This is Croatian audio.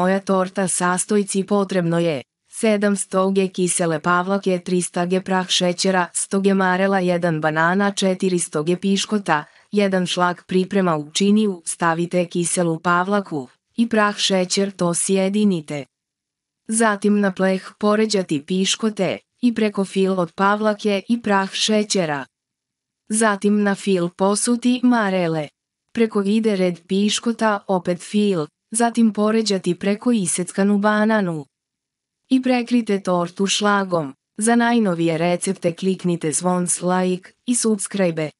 Moja torta sastojci potrebno je 700 g kisele pavlake, 300 g prah šećera, 100 g marela, 1 banana, 400 g piškota, 1 šlag priprema u činiju, stavite kiselu pavlaku i prah šećer to sjedinite. Zatim na pleh poređati piškote i preko fil od pavlake i prah šećera. Zatim na fil posuti marele. Preko ide red piškota opet fil zatim poređati preko iseckanu bananu. I prekrite tortu šlagom. Za najnovije recepte kliknite zvon like i subscribe.